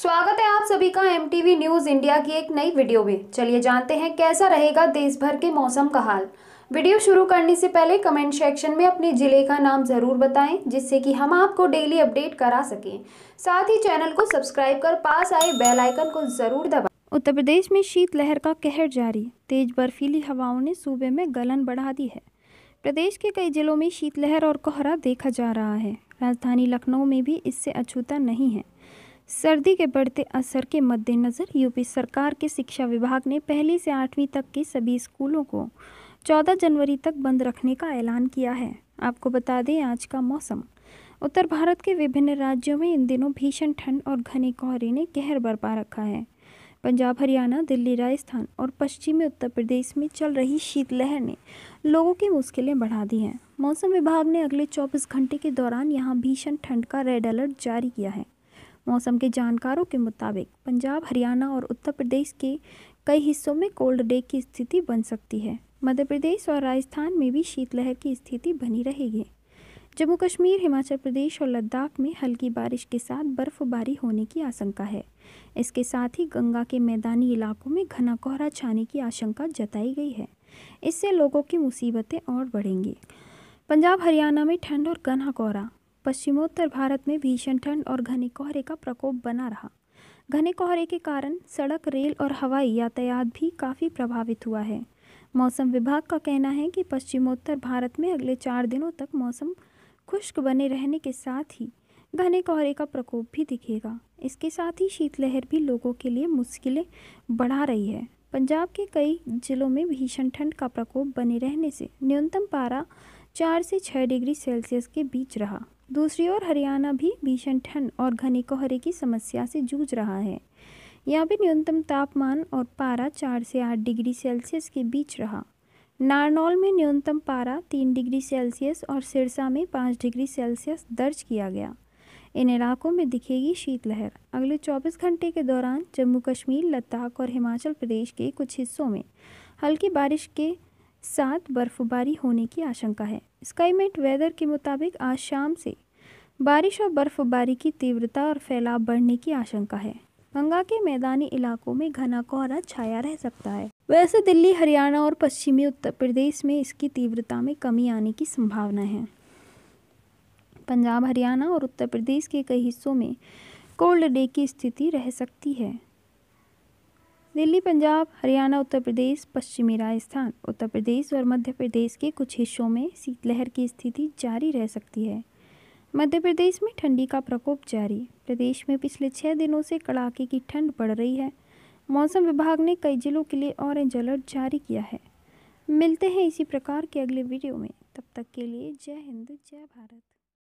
स्वागत है आप सभी का एम न्यूज इंडिया की एक नई वीडियो में चलिए जानते हैं कैसा रहेगा देश भर के मौसम का हाल वीडियो शुरू करने से पहले कमेंट सेक्शन में अपने ज़िले का नाम ज़रूर बताएं जिससे कि हम आपको डेली अपडेट करा सकें साथ ही चैनल को सब्सक्राइब कर पास आए बेल आइकन को ज़रूर दबाएं उत्तर प्रदेश में शीतलहर का कहर जारी तेज बर्फीली हवाओं ने सूबे में गलन बढ़ा दी है प्रदेश के कई जिलों में शीतलहर और कोहरा देखा जा रहा है राजधानी लखनऊ में भी इससे अछूता नहीं है सर्दी के बढ़ते असर के मद्देनज़र यूपी सरकार के शिक्षा विभाग ने पहली से आठवीं तक के सभी स्कूलों को 14 जनवरी तक बंद रखने का ऐलान किया है आपको बता दें आज का मौसम उत्तर भारत के विभिन्न राज्यों में इन दिनों भीषण ठंड और घने कोहरे ने कहर बरपा रखा है पंजाब हरियाणा दिल्ली राजस्थान और पश्चिमी उत्तर प्रदेश में चल रही शीतलहर ने लोगों की मुश्किलें बढ़ा दी हैं मौसम विभाग ने अगले 24 घंटे के दौरान यहां भीषण ठंड का रेड अलर्ट जारी किया है मौसम के जानकारों के मुताबिक पंजाब हरियाणा और उत्तर प्रदेश के कई हिस्सों में कोल्ड डे की स्थिति बन सकती है मध्य प्रदेश और राजस्थान में भी शीतलहर की स्थिति बनी रहेगी जम्मू कश्मीर हिमाचल प्रदेश और लद्दाख में हल्की बारिश के साथ बर्फबारी होने की आशंका है इसके साथ ही गंगा के मैदानी इलाकों में घना कोहरा छाने की आशंका जताई गई है इससे लोगों की मुसीबतें और बढ़ेंगी पंजाब हरियाणा में ठंड और घना कोहरा पश्चिमोत्तर भारत में भीषण ठंड और घने कोहरे का प्रकोप बना रहा घने कोहरे के कारण सड़क रेल और हवाई यातायात भी काफ़ी प्रभावित हुआ है मौसम विभाग का कहना है कि पश्चिमोत्तर भारत में अगले चार दिनों तक मौसम खुश्क बने रहने के साथ ही घने कोहरे का प्रकोप भी दिखेगा इसके साथ ही शीतलहर भी लोगों के लिए मुश्किलें बढ़ा रही है पंजाब के कई जिलों में भीषण ठंड का प्रकोप बने रहने से न्यूनतम पारा चार से छः डिग्री सेल्सियस के बीच रहा दूसरी ओर हरियाणा भी भीषण ठंड और घने कोहरे की समस्या से जूझ रहा है यहाँ भी न्यूनतम तापमान और पारा चार से आठ डिग्री सेल्सियस के बीच रहा नारनौल में न्यूनतम पारा तीन डिग्री सेल्सियस और सिरसा में पाँच डिग्री सेल्सियस दर्ज किया गया इन इलाकों में दिखेगी शीतलहर अगले 24 घंटे के दौरान जम्मू कश्मीर लद्दाख और हिमाचल प्रदेश के कुछ हिस्सों में हल्की बारिश के साथ बर्फबारी होने की आशंका है स्काईमेट वेदर के मुताबिक आज शाम से बारिश और बर्फबारी की तीव्रता और फैलाव बढ़ने की आशंका है गंगा के मैदानी इलाकों में घना कोहरा छाया रह सकता है वैसे दिल्ली हरियाणा और पश्चिमी उत्तर प्रदेश में इसकी तीव्रता में कमी आने की संभावना है पंजाब हरियाणा और उत्तर प्रदेश के कई हिस्सों में कोल्ड डे की स्थिति रह सकती है दिल्ली पंजाब हरियाणा उत्तर प्रदेश पश्चिमी राजस्थान उत्तर प्रदेश और मध्य प्रदेश के कुछ हिस्सों में शीतलहर की स्थिति जारी रह सकती है मध्य प्रदेश में ठंडी का प्रकोप जारी प्रदेश में पिछले छः दिनों से कड़ाके की ठंड पड़ रही है मौसम विभाग ने कई जिलों के लिए ऑरेंज अलर्ट जारी किया है मिलते हैं इसी प्रकार के अगले वीडियो में तब तक के लिए जय हिंद जय भारत